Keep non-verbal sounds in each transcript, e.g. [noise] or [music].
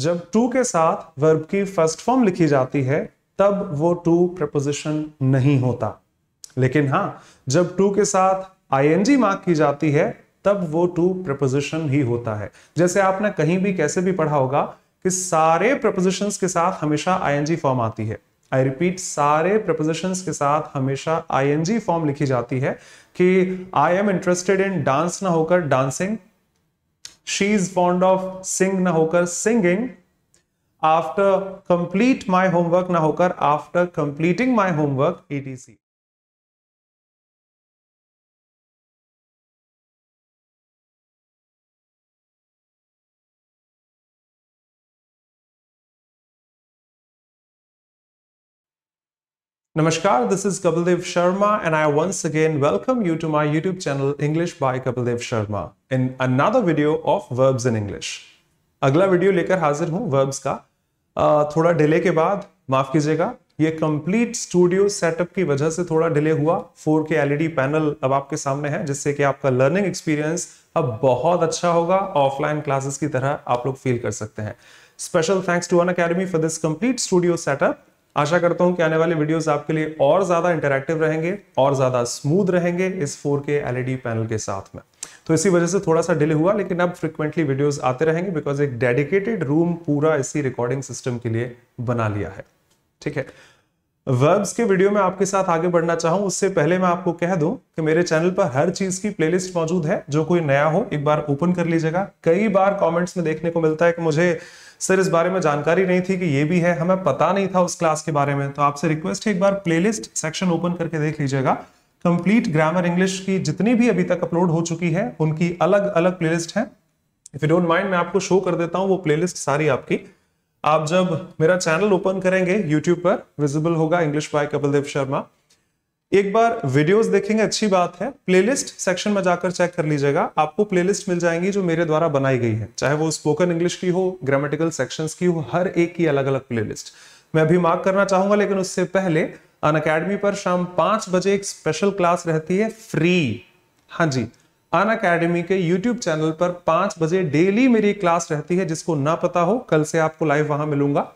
जब टू के साथ वर्ब की फर्स्ट फॉर्म लिखी जाती है तब वो टू प्रपोजिशन नहीं होता लेकिन हाँ जब टू के साथ जी मार्क की जाती है तब वो टू प्रपोजिशन ही होता है जैसे आपने कहीं भी कैसे भी पढ़ा होगा कि सारे प्रपोजिशंस के साथ हमेशा जी फॉर्म आती है आई रिपीट सारे प्रपोजिशंस के साथ हमेशा जी फॉर्म लिखी जाती है कि I am interested in dance ना होकर dancing she is fond of sing ना होकर singing after complete my homework ना होकर after completing my homework ETC नमस्कार this is Kapildev Sharma and I once again welcome you to my YouTube channel English by Kapildev Sharma in another video of verbs in English अगला video लेकर हाजिर हूं verbs का थोड़ा delay के बाद माफ कीजिएगा ये कंप्लीट स्टूडियो सेटअप की वजह से थोड़ा डिले हुआ 4K एलईडी पैनल अब आपके सामने है जिससे कि आपका लर्निंग एक्सपीरियंस अब बहुत अच्छा होगा ऑफलाइन क्लासेस की तरह आप लोग फील कर सकते हैं special thanks to Unacademy for this complete studio setup आशा करता हूं कि आने वाले वीडियोस आपके लिए और ज़्यादा इंटरेक्टिव रहेंगे और ज़्यादा स्मूथ रहेंगे इस 4K एलईडी पैनल के साथ में तो इसी वजह से थोड़ा सा डिले हुआ लेकिन अब फ्रिक्वेंटली वीडियोस आते रहेंगे बिकॉज एक डेडिकेटेड रूम पूरा इसी रिकॉर्डिंग सिस्टम के लिए बना लिया है ठीक है वर्ब्स के वीडियो में आपके साथ आगे बढ़ना चाहूं उससे पहले मैं आपको कह दूं कि मेरे चैनल पर हर चीज की प्लेलिस्ट मौजूद है जो कोई नया हो एक बार ओपन कर लीजिएगा कई बार कमेंट्स में देखने को मिलता है कि मुझे सर इस बारे में जानकारी नहीं थी कि ये भी है हमें पता नहीं था उस क्लास के बारे में तो आपसे रिक्वेस्ट है एक बार प्लेलिस्ट सेक्शन ओपन करके देख लीजिएगा कंप्लीट ग्रामर इंग्लिश की जितनी भी अभी तक अपलोड हो चुकी है उनकी अलग अलग प्ले लिस्ट है इफ यू डोंट माइंड मैं आपको शो कर देता हूँ वो लिस्ट सारी आपकी आप जब मेरा चैनल ओपन करेंगे यूट्यूब पर विजिबल होगा इंग्लिश बाय कपिल देव शर्मा एक बार वीडियोस देखेंगे अच्छी बात है प्लेलिस्ट सेक्शन में जाकर चेक कर लीजिएगा आपको प्लेलिस्ट मिल जाएंगी जो मेरे द्वारा बनाई गई है चाहे वो स्पोकन इंग्लिश की हो ग्रामेटिकल सेक्शंस की हो हर एक की अलग अलग प्लेलिस्ट मैं अभी मार्क करना चाहूंगा लेकिन उससे पहले अन अकेडमी पर शाम पांच बजे एक स्पेशल क्लास रहती है फ्री हाँ जी अन अकेडमी के यूट्यूब चैनल पर पांच बजे डेली मेरी क्लास रहती है जिसको ना पता हो कल से आपको लाइव वहां मिलूंगा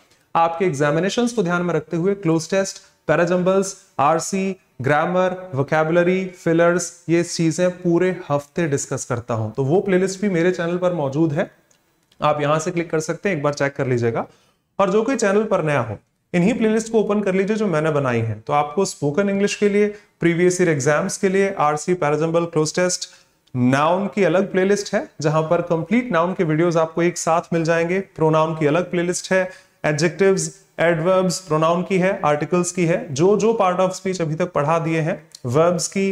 आपके एग्जामिनेशन को ध्यान में रखते हुए cloze test parajumbles RC grammar vocabulary fillers ये चीजें पूरे हफ्ते डिस्कस करता हूं तो वो प्लेलिस्ट भी मेरे चैनल पर मौजूद है आप यहां से क्लिक कर सकते हैं एक बार चेक कर लीजिएगा और जो कोई चैनल पर नया हो इन्हीं प्लेलिस्ट को ओपन कर लीजिए जो मैंने बनाई है तो आपको स्पोकन इंग्लिश के लिए प्रीवियस ईयर एग्जाम्स के लिए आरसी पैराजल क्लोज टेस्ट नाउन की अलग प्लेलिस्ट है जहां पर कंप्लीट नाउन के वीडियोस आपको एक साथ मिल जाएंगे प्रोनाउन की अलग प्लेलिस्ट है एडजेक्टिव्स एडवर्ब्स प्रोनाउन की है आर्टिकल्स की है जो जो पार्ट ऑफ स्पीच अभी तक पढ़ा दिए हैं वर्ब्स की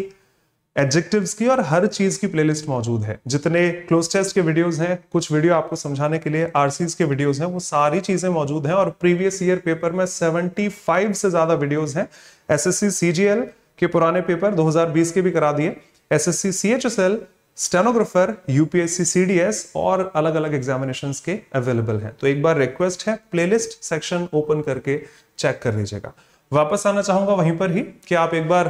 एडजेक्टिव्स की और हर चीज की प्लेलिस्ट मौजूद है जितने क्लोज टेस्ट के वीडियोस हैं कुछ वीडियो आपको समझाने के लिए आरसीज के वीडियोस हैं वो सारी चीजें मौजूद हैं और प्रीवियस ईयर पेपर में 75 से ज्यादा वीडियोस हैं एसएससी सीजीएल के पुराने पेपर 2020 के भी करा दिए S S L stenographer UPSC CDS और अलग अलग एग्जामिनेशन के अवेलेबल हैं तो एक बार रिक्वेस्ट है प्लेलिस्ट सेक्शन ओपन करके चेक कर लीजिएगा वापस आना चाहूंगा वहीं पर ही कि आप एक बार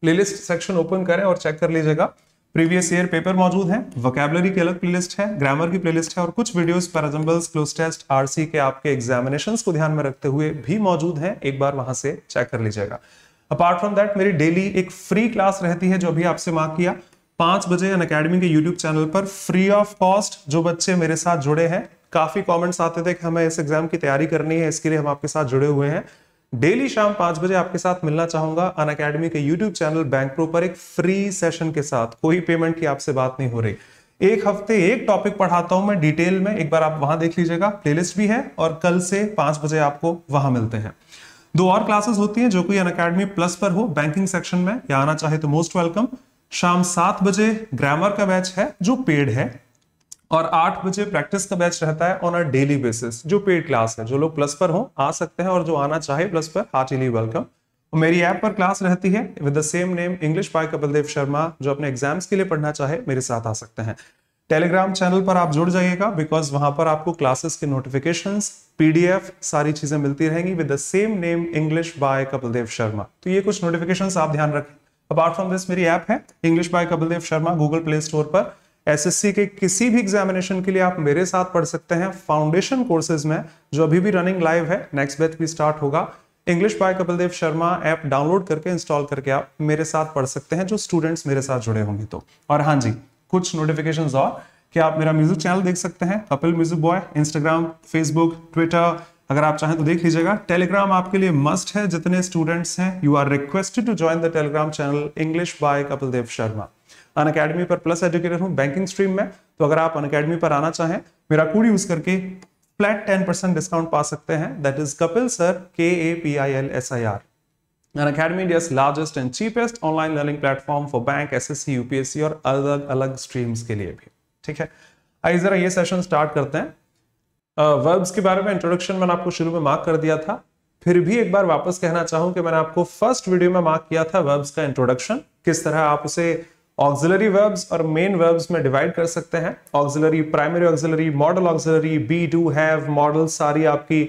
प्लेलिस्ट सेक्शन ओपन करें और चेक कर लीजिएगा प्रीवियस ईयर पेपर मौजूद है वोकेबलरी की अलग प्लेलिस्ट है ग्रामर की प्लेलिस्ट है और कुछ videos parajumbles cloze test RC के आपके एग्जामिनेशन को ध्यान में रखते हुए भी मौजूद है एक बार वहां से चेक कर लीजिएगा अपार्ट फ्रॉम दैट मेरी डेली एक फ्री क्लास रहती है जो अभी आपसे मार्क किया पांच बजे अन अकेडमी के यूट्यूब चैनल पर फ्री ऑफ कॉस्ट जो बच्चे मेरे साथ जुड़े हैं काफी कमेंट्स आते थे कि हमें इस एग्जाम की तैयारी करनी है इसके लिए हम आपके साथ जुड़े हुए हैं डेली शाम पांच बजे आपके साथ मिलना चाहूंगा अन अकेडमी के यूट्यूब चैनल बैंक प्रो पर एक फ्री सेशन के साथ कोई पेमेंट की आपसे बात नहीं हो रही एक हफ्ते एक टॉपिक पढ़ाता हूं मैं डिटेल में एक बार आप वहां देख लीजिएगा प्लेलिस्ट भी है और कल से पांच बजे आपको वहां मिलते हैं दो और क्लासेस होती हैं जो कोई अन अकेडमी प्लस पर हो बैंकिंग सेक्शन में या आना चाहे तो मोस्ट वेलकम शाम सात बजे ग्रामर का बैच है जो पेड है और आठ बजे प्रैक्टिस का बैच रहता है ऑन अ डेली बेसिस जो पेड क्लास है जो लोग प्लस पर हो आ सकते हैं और जो आना चाहे प्लस पर हार्टिली वेलकम तो मेरी ऐप पर क्लास रहती है with the same name English by Kapildev Sharma जो अपने एग्जाम्स के लिए पढ़ना चाहे मेरे साथ आ सकते हैं टेलीग्राम चैनल पर आप जुड़ जाइएगा बिकॉज वहां पर आपको क्लासेस के नोटिफिकेशन पीडीएफ सारी चीजें मिलती रहेंगी with the same name English by Kapildev Sharma तो ये कुछ नोटिफिकेशन आप ध्यान रखें अपार्ट फ्रॉम दिस मेरी ऐप है English by Kapildev Sharma Google play store पर एसएससी के किसी भी एग्जामिनेशन के लिए आप मेरे साथ पढ़ सकते हैं फाउंडेशन कोर्सेज में जो अभी भी रनिंग लाइव है नेक्स्ट बैच भी स्टार्ट होगा English by Kapildev Sharma app download करके इंस्टॉल करके आप मेरे साथ पढ़ सकते हैं जो स्टूडेंट्स मेरे साथ जुड़े होंगे तो और हाँ जी कुछ नोटिफिकेशन और कि आप मेरा म्यूजिक चैनल देख सकते हैं Kapil music boy Instagram Facebook Twitter अगर आप चाहें तो देख लीजिएगा टेलीग्राम आपके लिए मस्ट है जितने स्टूडेंट्स हैं you are requested to join the Telegram channel English by Kapil Dev Sharma Unacademy पर प्लस एजुकेटर हूँ बैंकिंग स्ट्रीम में तो अगर आप अन अकेडमी पर आना चाहें मेरा कोड यूज करके फ्लैट टेन परसेंट डिस्काउंट पा सकते हैं that is Kapil sir K A P I L S I R An Academy India's largest and cheapest online learning platform for bank, SSC, UPSC और अलग अलग स्ट्रीम्स के लिए भी ठीक है आइए जरा ये सेशन स्टार्ट करते हैं वर्ब्स के बारे में इंट्रोडक्शन मैंने आपको शुरू में मार्क कर दिया था फिर भी एक बार वापस कहना चाहूं कि मैंने आपको फर्स्ट वीडियो में मार्क किया था वर्ब्स का इंट्रोडक्शन किस तरह आप उसे ऑक्सिलरी वर्ब्स और मेन वर्ब्स में डिवाइड कर सकते हैं auxiliary primary auxiliary modal auxiliary be do have modal सारी आपकी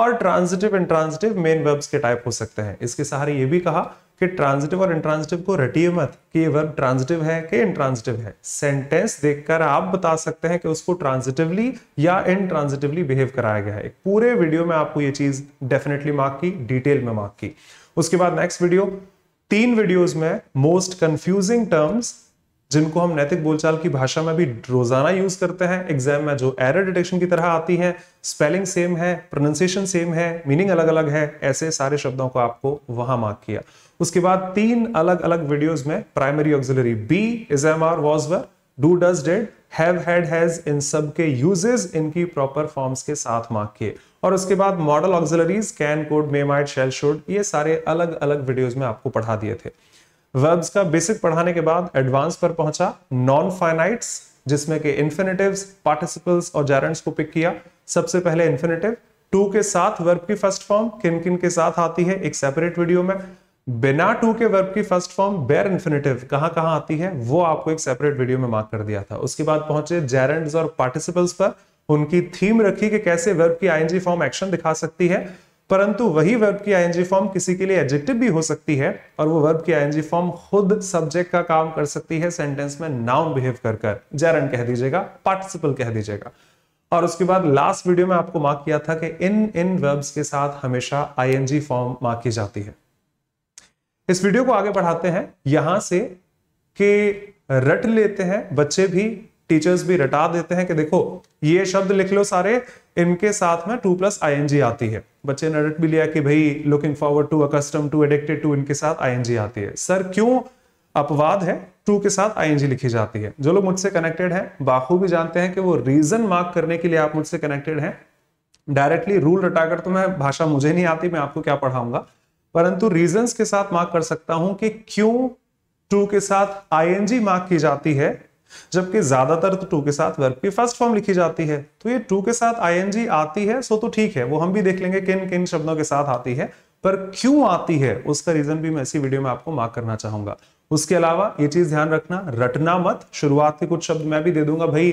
और ट्रांजिटिव इंट्रांजिटिव मेन वर्ब्स के टाइप हो सकते हैं इसके सहारे ये भी कहा कि ट्रांजिटिव और इंट्रांजिटिव को रटिए मत कि ये वर्ब ट्रांजिटिव है कि इंट्रांजिटिव है सेंटेंस देखकर आप बता सकते हैं कि उसको ट्रांजिटिवली या इनट्रांजिटिवली बिहेव कराया गया है पूरे वीडियो में आपको ये चीज डेफिनेटली मार्क की डिटेल में मार्क की उसके बाद नेक्स्ट वीडियो तीन वीडियोज में मोस्ट कंफ्यूजिंग टर्म्स जिनको हम नैतिक बोलचाल की भाषा में भी रोजाना यूज करते हैं एग्जाम में जो एरर डिटेक्शन की तरह आती है स्पेलिंग सेम है प्रोनाउंसिएशन सेम है मीनिंग अलग अलग है ऐसे सारे शब्दों को आपको वहां मार्क किया उसके बाद तीन अलग अलग वीडियोज में primary auxiliary be is am are was were do does did have had has इन सब के यूजेस इनकी प्रॉपर फॉर्म्स के साथ मार्क किए और उसके बाद modal auxiliaries can could may might shall should ये सारे अलग अलग वीडियोज में आपको पढ़ा दिए थे वर्ब्स का बेसिक पढ़ाने के बाद एडवांस पर पहुंचा नॉन फाइनाइट्स जिसमें कि इन्फिनेटिव्स पार्टिसिपल्स और जैरेंट्स को पिक किया सबसे पहले इन्फिनेटिव टू के साथ वर्ब की फर्स्ट फॉर्म किन किन के साथ आती है एक सेपरेट वीडियो में बिना टू के वर्ब की फर्स्ट फॉर्म बेर इन्फिनेटिव कहां कहां आती है वो आपको एक सेपरेट वीडियो में मार्क कर दिया था उसके बाद पहुंचे जैरेंट्स और पार्टिसिपल्स पर उनकी थीम रखी कि कैसे वर्ब की आईएनजी फॉर्म एक्शन दिखा सकती है परंतु वही वर्ब की आईएनजी फॉर्म किसी के लिए एडजेक्टिव भी हो सकती है और वो वर्ब की आईएनजी फॉर्म खुद सब्जेक्ट का काम कर सकती है सेंटेंस में नाउन बिहेव कर कर जैरन कह दीजिएगा पार्टिसिपल कह दीजिएगा और उसके बाद लास्ट वीडियो में आपको मार्क किया था कि इन इन वर्ब्स के साथ हमेशा आईएनजी फॉर्म मार्क की जाती है इस वीडियो को आगे बढ़ाते हैं यहां से कि रट लेते हैं बच्चे भी टीचर्स भी रटा देते हैं कि देखो ये शब्द लिख लो सारे इनके साथ में टू प्लस आई आती है बच्चे ने रट भी लिया कि भाई looking forward to accustomed to addicted to इनके साथ आई आती है सर क्यों अपवाद है टू के साथ आई लिखी जाती है जो लोग मुझसे कनेक्टेड हैं बाखूबी जानते हैं कि वो रीजन मार्क करने के लिए आप मुझसे कनेक्टेड है डायरेक्टली रूल रटाकर तो मैं भाषा मुझे नहीं आती मैं आपको क्या पढ़ाऊंगा परंतु रीजंस के साथ मार्क कर सकता हूं कि क्यों टू के साथ आई मार्क की जाती है जबकि ज्यादातर तो टू के साथ वर्ब की फर्स्ट फॉर्म लिखी जाती है तो ये टू के साथ आई आती है सो तो ठीक है वो हम भी देख लेंगे किन किन शब्दों के साथ आती है पर क्यों आती है उसका रीजन भी मैं इसी वीडियो में आपको मार्क करना चाहूंगा उसके अलावा ये चीज ध्यान रखना रटना मत शुरुआत के कुछ शब्द मैं भी दे दूंगा भाई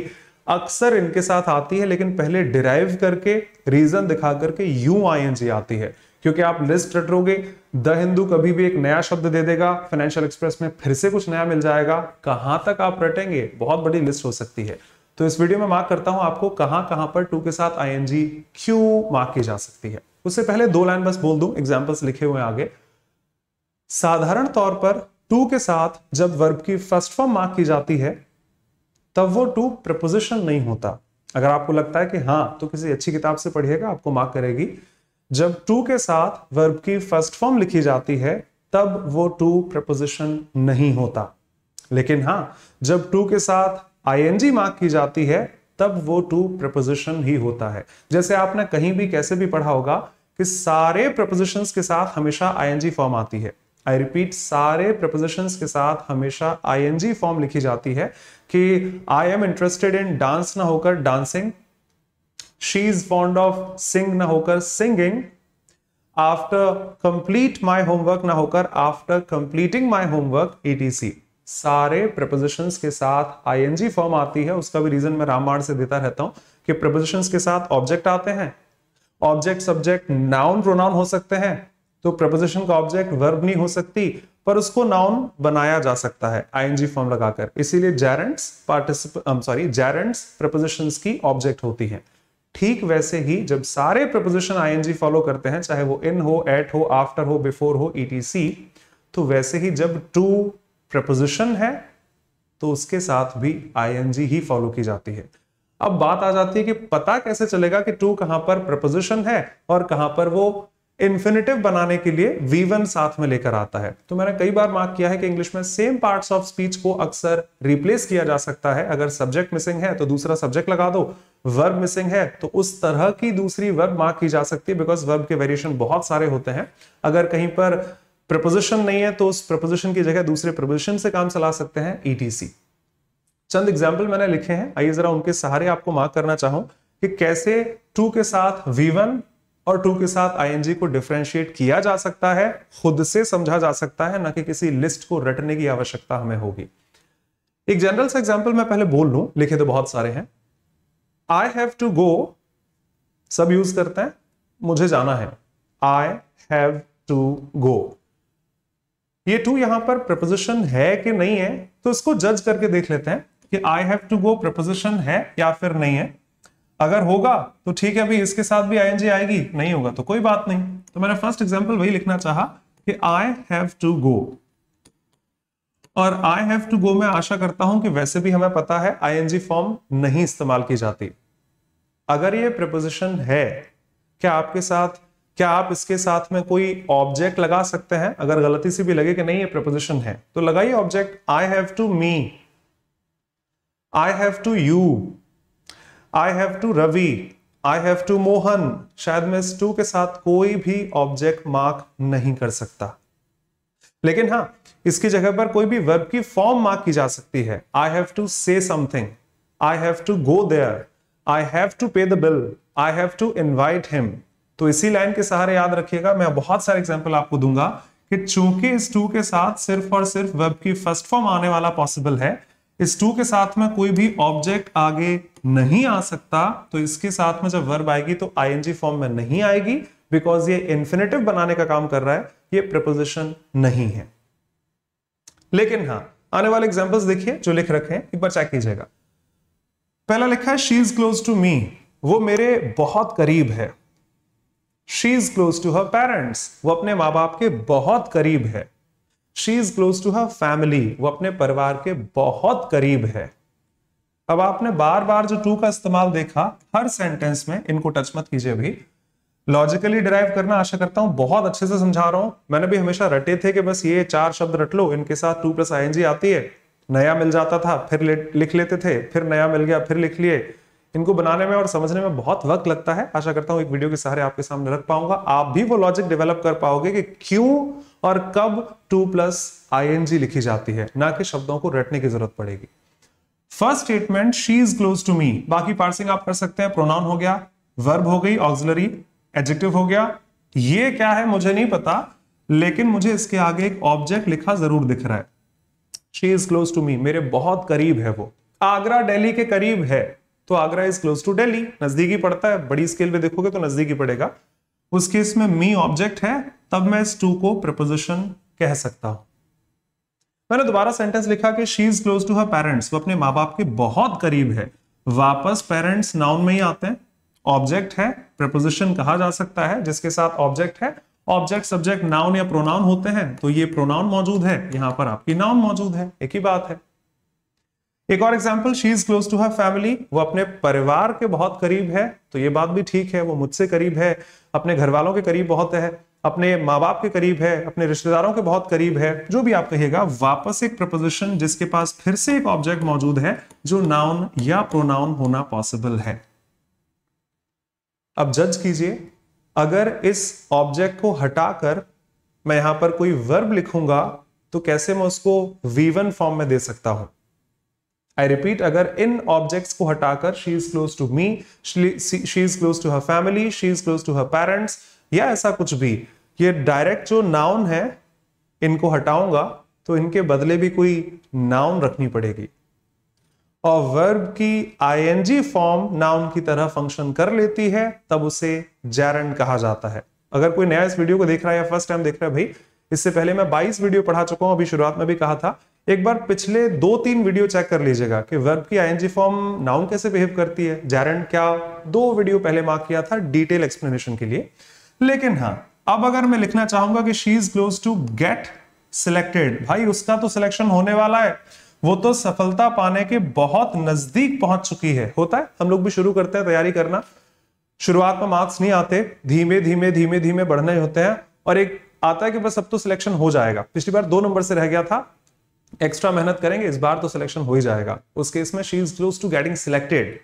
अक्सर इनके साथ आती है लेकिन पहले डिराइव करके रीजन दिखा करके यू आई आती है क्योंकि आप लिस्ट रटरोगे द हिंदू कभी भी एक नया शब्द दे देगा फाइनेंशियल एक्सप्रेस में फिर से कुछ नया मिल जाएगा कहां तक आप रटेंगे बहुत बड़ी लिस्ट हो सकती है तो इस वीडियो में मार्क करता हूं आपको कहां कहां पर टू के साथ आई एन जी क्यू मार्क की जा सकती है उससे पहले दो लाइन बस बोल दू एग्जाम्पल्स लिखे हुए आगे साधारण तौर पर टू के साथ जब वर्ब की फर्स्ट फॉर्म मार्क की जाती है तब वो टू प्रपोजिशन नहीं होता अगर आपको लगता है कि हाँ तो किसी अच्छी किताब से पढ़िएगा आपको मार्क करेगी जब टू के साथ वर्ब की फर्स्ट फॉर्म लिखी जाती है तब वो टू प्रपोजिशन नहीं होता लेकिन हाँ जब टू के साथ जी मार्क की जाती है तब वो टू प्रपोजिशन ही होता है जैसे आपने कहीं भी कैसे भी पढ़ा होगा कि सारे प्रपोजिशन के साथ हमेशा जी फॉर्म आती है आई रिपीट सारे प्रपोजिशन के साथ हमेशा आईएनजी फॉर्म लिखी जाती है कि I am interested in dance ना होकर dancing she is fond of sing ना होकर singing after complete my homework ना होकर after completing my homework ETC सारे प्रपोजिशंस के साथ आईएनजी फॉर्म आती है उसका भी रीजन मैं रामबाण से देता रहता हूं कि प्रपोजिशंस के साथ ऑब्जेक्ट आते हैं ऑब्जेक्ट सब्जेक्ट नाउन प्रोनाउन हो सकते हैं तो प्रपोजिशन का ऑब्जेक्ट वर्ब नहीं हो सकती पर उसको नाउन बनाया जा सकता है आईएनजी फॉर्म लगाकर इसीलिए gerunds participle sorry gerunds preposition की ऑब्जेक्ट होती है ठीक वैसे ही जब सारे प्रपोजिशन आईएनजी फॉलो करते हैं चाहे वो इन हो एट हो आफ्टर हो बिफोर हो ईटीसी तो वैसे ही जब टू प्रपोजिशन है तो उसके साथ भी आईएनजी ही फॉलो की जाती है अब बात आ जाती है कि पता कैसे चलेगा कि टू कहां पर प्रपोजिशन है और कहां पर वो इन्फिनेटिव बनाने के लिए V1 साथ में लेकर आता है तो मैंने कई बार मार्क किया है कि इंग्लिश में सेम पार्ट्स ऑफ स्पीच को अक्सर रिप्लेस किया जा सकता है अगर सब्जेक्ट मिसिंग है तो दूसरा सब्जेक्ट लगा दो वर्ब मिसिंग है तो उस तरह की दूसरी वर्ब मार्क की जा सकती है बिकॉज वर्ब के वेरिएशन बहुत सारे होते हैं अगर कहीं पर प्रपोजिशन नहीं है तो उस प्रपोजिशन की जगह दूसरे प्रपोजिशन से काम चला सकते हैं ईटीसी e चंद एग्जाम्पल मैंने लिखे हैं आइए जरा उनके सहारे आपको मार्क करना चाहूं कि कैसे टू के साथ वी वन और टू के साथ आई को डिफ्रेंशिएट किया जा सकता है खुद से समझा जा सकता है ना कि किसी लिस्ट को रटने की आवश्यकता हमें होगी एक जनरल सा एग्जाम्पल मैं पहले बोल लू लिखे तो बहुत सारे हैं आई हैव टू गो सब यूज करते हैं मुझे जाना है आई हैव टू गो ये टू यहां पर प्रपोजिशन है कि नहीं है तो इसको जज करके देख लेते हैं कि I have to go preposition है या फिर नहीं है अगर होगा तो ठीक है भाई इसके साथ भी आई आएगी नहीं होगा तो कोई बात नहीं तो मैंने फर्स्ट एग्जाम्पल वही लिखना चाह कि आई हैव टू गो और आई हैव टू गो मैं आशा करता हूं कि वैसे भी हमें पता है एनजी फॉर्म नहीं इस्तेमाल की जाती अगर ये प्रपोजिशन है क्या आपके साथ क्या आप इसके साथ में कोई ऑब्जेक्ट लगा सकते हैं अगर गलती से भी लगे कि नहीं ये प्रपोजिशन है तो लगाइए object I have to me I have to you I have to Ravi I have to Mohan शायद मैं इस टू के साथ कोई भी ऑब्जेक्ट मार्क नहीं कर सकता लेकिन हाँ इसकी जगह पर कोई भी वर्ब की फॉर्म मार्क की जा सकती है I have to say something I have to go there I have to pay the bill I have to invite him तो इसी लाइन के सहारे याद रखिएगा मैं बहुत सारे एग्जाम्पल आपको दूंगा कि चूंकि इस टू के साथ सिर्फ और सिर्फ वर्ब की फर्स्ट फॉर्म आने वाला पॉसिबल है इस टू के साथ में कोई भी ऑब्जेक्ट आगे नहीं आ सकता तो इसके साथ में जब वर्ब आएगी तो आई फॉर्म में नहीं आएगी बिकॉज ये इन्फिनेटिव बनाने का काम कर रहा है ये प्रपोजिशन नहीं है लेकिन हाँ आने वाले एग्जाम्पल्स देखिए जो लिख रखे हैं एक बार चेक कीजिएगा पहला लिखा है she is close to me वो मेरे बहुत करीब है she is close to her parents वो अपने माँ बाप के बहुत करीब है she is close to her family वो अपने परिवार के बहुत करीब है अब आपने बार बार जो टू का इस्तेमाल देखा हर सेंटेंस में इनको टच मत कीजिए अभी लॉजिकली डिराइव करना आशा करता हूं बहुत अच्छे से समझा रहा हूं मैंने भी हमेशा रटे थे कि बस ये चार शब्द रट लो इनके साथ टू प्लस आई आती है नया मिल जाता था फिर लिख लेते थे फिर नया मिल गया फिर लिख लिए इनको बनाने में और समझने में बहुत वक्त लगता है आशा करता हूं एक वीडियो के सहारे आपके सामने रख पाऊंगा आप भी वो लॉजिक डेवलप कर पाओगे कि क्यों और कब टू प्लस आई लिखी जाती है ना कि शब्दों को रटने की जरूरत पड़ेगी first statement she is close to me बाकी पार्सिंग आप कर सकते हैं प्रोनाउन हो गया वर्ब हो गई ऑक्सिलरी एडजेक्टिव हो गया ये क्या है मुझे नहीं पता लेकिन मुझे इसके आगे एक ऑब्जेक्ट लिखा जरूर दिख रहा है she is close to me मेरे बहुत करीब है वो आगरा दिल्ली के करीब है तो Agra is close to Delhi नजदीकी पड़ता है बड़ी स्केल पे देखोगे तो नजदीकी पड़ेगा उस केस में मी ऑब्जेक्ट है तब मैं इस टू को प्रपोजिशन कह सकता हूं मैंने दोबारा सेंटेंस लिखा कि she is close to her parents वो अपने माँ बाप के बहुत करीब है वापस पेरेंट्स नाउन में ही आते हैं ऑब्जेक्ट है प्रपोजिशन कहा जा सकता है जिसके साथ ऑब्जेक्ट है ऑब्जेक्ट सब्जेक्ट नाउन या प्रोनाउन होते हैं तो ये प्रोनाउन मौजूद है यहां पर आपकी नाउन मौजूद है एक ही बात है एक और example she is close to her family वो अपने परिवार के बहुत करीब है तो ये बात भी ठीक है वो मुझसे करीब है अपने घर वालों के करीब बहुत है अपने माँ बाप के करीब है अपने रिश्तेदारों के बहुत करीब है जो भी आप कहिएगा वापस एक प्रपोजिशन जिसके पास फिर से एक ऑब्जेक्ट मौजूद है जो नाउन या प्रोनाउन होना पॉसिबल है अब जज कीजिए अगर इस ऑब्जेक्ट को हटाकर मैं यहां पर कोई वर्ब लिखूंगा तो कैसे मैं उसको वीवन फॉर्म में दे सकता हूं आई रिपीट अगर इन ऑब्जेक्ट्स को हटाकर she is close to me she is close to her family she is close to her parents या ऐसा कुछ भी ये डायरेक्ट जो नाउन है इनको हटाऊंगा तो इनके बदले भी कोई नाउन रखनी पड़ेगी और वर्ब की आईएनजी फॉर्म नाउन की तरह फंक्शन कर लेती है तब उसे जैरन कहा जाता है अगर कोई नया इस वीडियो को देख रहा है या फर्स्ट टाइम देख रहा है भाई इससे पहले मैं 22 वीडियो पढ़ा चुका हूं अभी शुरुआत में भी कहा था एक बार पिछले दो तीन वीडियो चेक कर लीजिएगा कि वर्ब की आईएनजी फॉर्म नाउन कैसे बिहेव करती है जैरन क्या दो वीडियो पहले मार्क किया था डिटेल एक्सप्लेनेशन के लिए लेकिन हाँ अब अगर मैं लिखना चाहूंगा कि she is close to get selected भाई उसका तो सिलेक्शन होने वाला है वो तो सफलता पाने के बहुत नजदीक पहुंच चुकी है होता है हम लोग भी शुरू करते हैं तैयारी करना शुरुआत में मार्क्स नहीं आते धीमे धीमे धीमे धीमे बढ़ने होते हैं और एक आता है कि बस अब तो सिलेक्शन हो जाएगा पिछली बार दो नंबर से रह गया था एक्स्ट्रा मेहनत करेंगे इस बार तो सिलेक्शन हो ही जाएगा उस केस में she is close to getting selected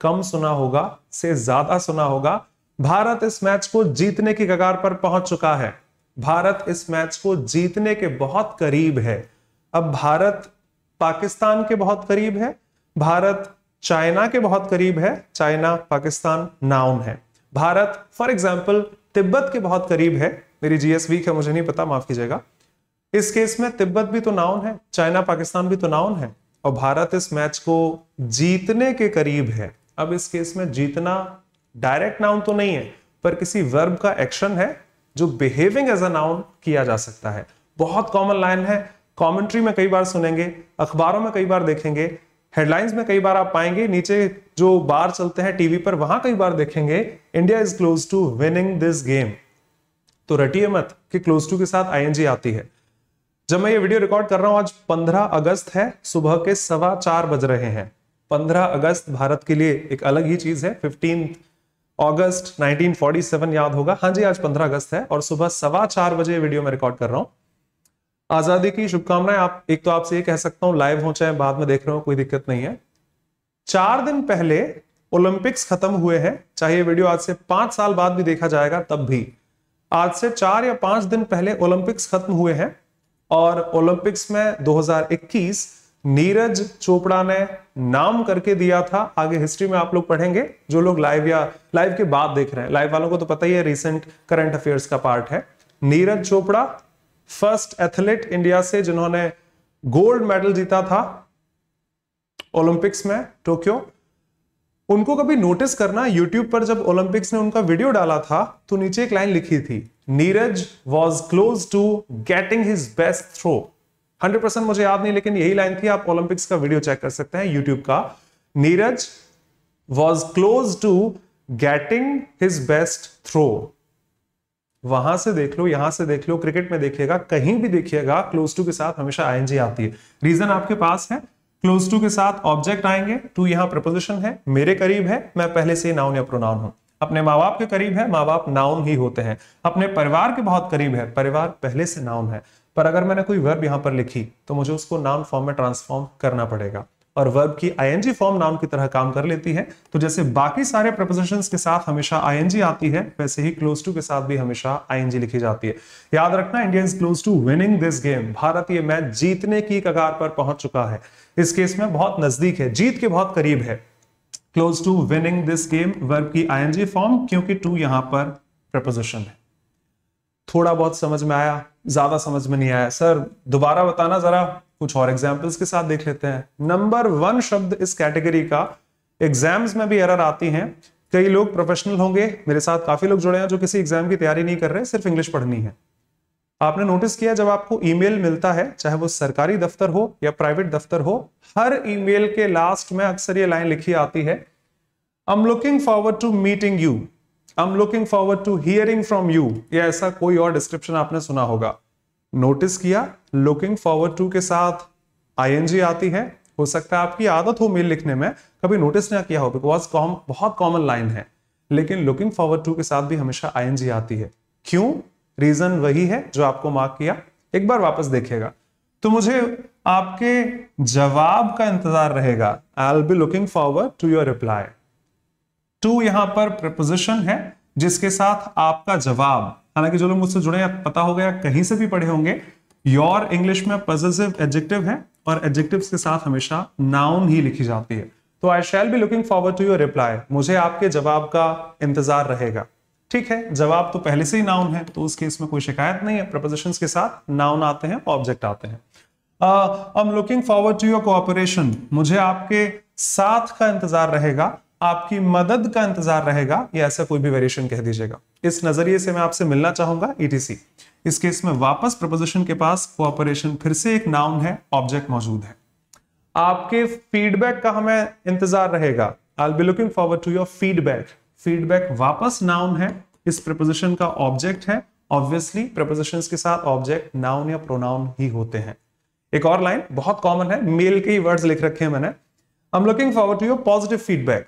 कम सुना होगा से ज्यादा सुना होगा भारत इस मैच को जीतने की कगार पर पहुंच चुका है भारत इस मैच को जीतने के बहुत करीब है अब भारत पाकिस्तान के बहुत करीब है भारत चाइना के बहुत करीब है चाइना पाकिस्तान नाउन है भारत फॉर एग्जाम्पल तिब्बत के बहुत करीब है मेरी जीएस वीक है मुझे नहीं पता माफ कीजिएगा इस केस में तिब्बत भी तो नाउन है चाइना पाकिस्तान भी तो नाउन है और भारत इस मैच को जीतने के करीब है अब इस केस में जीतना डायरेक्ट नाउन तो नहीं है पर किसी वर्ब का एक्शन है जो बिहेविंग एज अ नाउन किया जा सकता है बहुत कॉमन लाइन है कमेंट्री में कई बार सुनेंगे अखबारों में कई बार देखेंगे हेडलाइंस में कई बार आप पाएंगे नीचे जो बार चलते हैं टीवी पर वहां कई बार देखेंगे India is close to winning this game तो रटिए मत कि क्लोज टू के साथ आईएनजी आती है जब मैं ये वीडियो रिकॉर्ड कर रहा हूं आज 15 अगस्त है सुबह के सवा चार बज रहे हैं 15 अगस्त भारत के लिए एक अलग ही चीज है फिफ्टीन अगस्त 1947 याद होगा हाँ जी आज 15 अगस्त है और सुबह सवा चार बजे वीडियो में रिकॉर्ड कर रहा हूं आजादी की शुभकामनाएं आप एक तो आपसे ये कह सकता हूं लाइव हो चाहे बाद में देख रहे हो कोई दिक्कत नहीं है चार दिन पहले ओलंपिक्स खत्म हुए हैं चाहे ये वीडियो आज से पांच साल बाद भी देखा जाएगा तब भी आज से चार या पांच दिन पहले ओलंपिक्स खत्म हुए हैं और ओलंपिक्स में 2021 नीरज चोपड़ा ने नाम करके दिया था आगे हिस्ट्री में आप लोग पढ़ेंगे जो लोग लाइव या लाइव के बाद देख रहे हैं लाइव वालों को तो पता ही है रिसेंट करंट अफेयर्स का पार्ट है Neeraj Chopra first athlete India से जिन्होंने गोल्ड मेडल जीता था ओलंपिक्स में टोक्यो उनको कभी नोटिस करना यूट्यूब पर जब ओलंपिक्स ने उनका वीडियो डाला था तो नीचे एक लाइन लिखी थी Neeraj was close to getting his best throw 100 percent मुझे याद नहीं लेकिन यही लाइन थी आप ओलंपिक्स का वीडियो चेक कर सकते हैं यूट्यूब का Neeraj was close to getting his best throw वहां से देख लो यहां से देख लो क्रिकेट में देखिएगा कहीं भी देखिएगा क्लोज टू के साथ हमेशा आई आती है रीजन आपके पास है क्लोज टू के साथ ऑब्जेक्ट आएंगे टू यहाँ प्रपोजिशन है मेरे करीब है मैं पहले से नाउन या प्रोनाउन हूं अपने माँ बाप के करीब है माँ बाप नाउन ही होते हैं अपने परिवार के बहुत करीब है परिवार पहले से नाउन है पर अगर मैंने कोई वर्ब यहाँ पर लिखी तो मुझे उसको नाउन फॉर्म में ट्रांसफॉर्म करना पड़ेगा और वर्ब की आईएनजी फॉर्म नाउन की तरह काम कर लेती है तो जैसे बाकी सारे प्रपोजिशन के साथ हमेशा आईएनजी आती है वैसे ही क्लोज टू के साथ भी हमेशा आईएनजी लिखी जाती है याद रखना Indians close to winning this game Bharat ये मैच जीतने की कगार पर पहुंच चुका है इस केस में बहुत नजदीक है जीत के बहुत करीब है close to winning this game verb की आईएनजी फॉर्म क्योंकि टू यहां पर प्रपोजिशन है थोड़ा बहुत समझ में आया ज्यादा समझ में नहीं आया सर दोबारा बताना जरा कुछ और एग्जाम्पल्स के साथ देख लेते हैं नंबर वन शब्द इस कैटेगरी का एग्जाम्स में भी एरर आती हैं कई लोग प्रोफेशनल होंगे मेरे साथ काफी लोग जुड़े हैं जो किसी एग्जाम की तैयारी नहीं कर रहे सिर्फ इंग्लिश पढ़नी है आपने नोटिस किया जब आपको ईमेल मिलता है चाहे वो सरकारी दफ्तर हो या प्राइवेट दफ्तर हो हर ईमेल के लास्ट में अक्सर ये लाइन लिखी आती है I am looking forward to meeting you I am looking forward to hearing from you या ऐसा कोई और डिस्क्रिप्शन आपने सुना होगा नोटिस किया लुकिंग फॉरवर्ड टू के साथ आईएनजी आती है हो सकता है आपकी आदत हो मेल लिखने में कभी नोटिस ना किया हो बिकॉज कॉम बहुत कॉमन लाइन है लेकिन लुकिंग फॉरवर्ड टू के साथ भी हमेशा आईएनजी आती है क्यों रीजन वही है जो आपको मार्क किया एक बार वापस देखिएगा तो मुझे आपके जवाब का इंतजार रहेगा I'll be looking forward to your reply to यहां पर प्रपोजिशन है जिसके साथ आपका जवाब हालांकि जो लोग मुझसे जुड़े हैं पता हो गया कहीं से भी पढ़े होंगे योर इंग्लिश में पॉजिटिव एडजेक्टिव है और एडजेक्टिव के साथ हमेशा नाउन ही लिखी जाती है तो I shall be looking forward to your reply मुझे आपके जवाब का इंतजार रहेगा ठीक है जवाब तो पहले से ही नाउन है तो उस केस में कोई शिकायत नहीं है प्रपोजिशन के साथ नाउन आते हैं ऑब्जेक्ट आते हैं I am looking forward to your cooperation मुझे आपके साथ का इंतजार रहेगा आपकी मदद का इंतजार रहेगा या ऐसा कोई भी वेरिएशन कह दीजिएगा इस नजरिए से मैं आपसे मिलना चाहूंगा ईटीसी e इस केस में वापस प्रपोजिशन के पास कोऑपरेशन फिर से एक नाउन है ऑब्जेक्ट मौजूद है आपके फीडबैक का हमें इंतजार रहेगा I be looking forward to your feedback feedback वापस नाउन है इस प्रपोजिशन का ऑब्जेक्ट है ऑब्वियसली प्रपोजिशन के साथ ऑब्जेक्ट नाउन या प्रोनाउन ही होते हैं एक और लाइन बहुत कॉमन है मेल के ही वर्ड लिख रखे हैं मैंने I am looking forward to your positive feedback